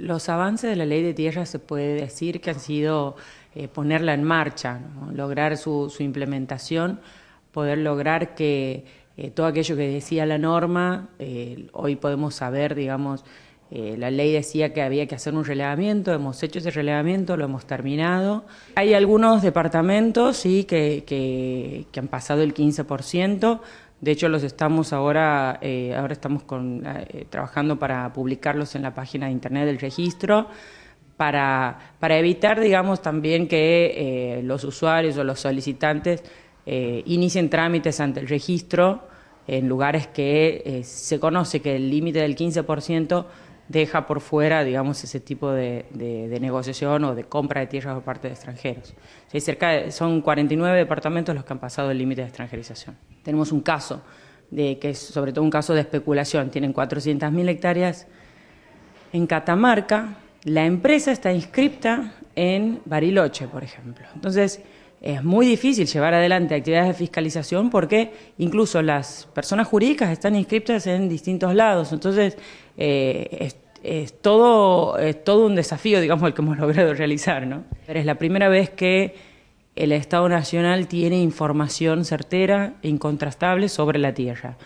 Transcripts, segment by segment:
los avances de la ley de tierra se puede decir que han sido eh, ponerla en marcha, lograr su, implementación, poder lograr que eh, todo aquello que decía la norma, eh, hoy podemos saber, digamos, la ley decía que había que hacer un relevamiento, hemos hecho ese relevamiento, lo hemos terminado. Hay algunos departamentos, sí, que, que han pasado el 15%, de hecho, los estamos ahora, eh, ahora estamos con, eh, trabajando para publicarlos en la página de internet del registro, para, evitar, digamos, también que eh, los usuarios o los solicitantes inicien trámites ante el registro en lugares que se conoce que el límite del 15% deja por fuera, digamos, ese tipo de, negociación o de compra de tierras por parte de extranjeros. Hay cerca son 49 departamentos los que han pasado el límite de extranjerización tenemos un caso, de, que es sobre todo un caso de especulación, tienen 400.000 hectáreas en Catamarca, la empresa está inscripta en Bariloche, por ejemplo. Entonces, es muy difícil llevar adelante actividades de fiscalización porque incluso las personas jurídicas están inscritas en distintos lados. Entonces, eh, es, todo, es todo un desafío, digamos, el que hemos logrado realizar. ¿no? Pero es la primera vez que el Estado Nacional tiene información certera e incontrastable sobre la Tierra.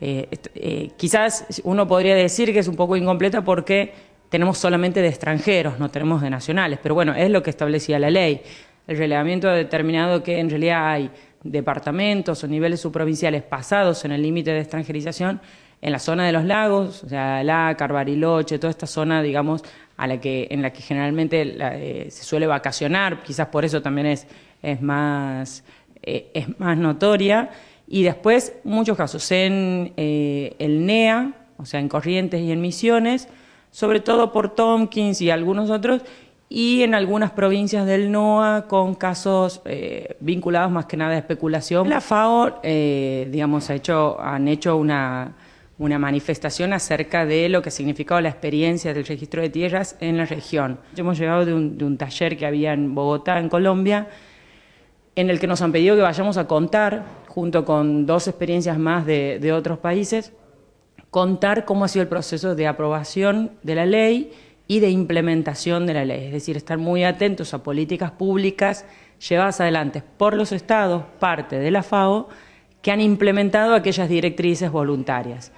Eh, eh, quizás uno podría decir que es un poco incompleta porque tenemos solamente de extranjeros, no tenemos de nacionales, pero bueno, es lo que establecía la ley. El relevamiento ha determinado que en realidad hay departamentos o niveles subprovinciales pasados en el límite de extranjerización en la zona de los lagos, o sea, Lácar, Bariloche, toda esta zona, digamos, a la que, en la que generalmente eh, se suele vacacionar, quizás por eso también es es más, eh, es más notoria. Y después muchos casos en eh, el NEA, o sea, en Corrientes y en Misiones, sobre todo por Tompkins y algunos otros, y en algunas provincias del NOA con casos eh, vinculados más que nada a especulación. La FAO, digamos, ha hecho, han hecho una, una, manifestación acerca de lo que significado la experiencia del registro de tierras en la región. Hemos llegado de un taller que había en Bogotá, en Colombia, en el que nos han pedido que vayamos a contar, junto con dos experiencias más de, otros países, contar cómo ha sido el proceso de aprobación de la ley y de implementación de la ley, es decir, estar muy atentos a políticas públicas llevadas adelante por los estados, parte de la FAO, que han implementado aquellas directrices voluntarias.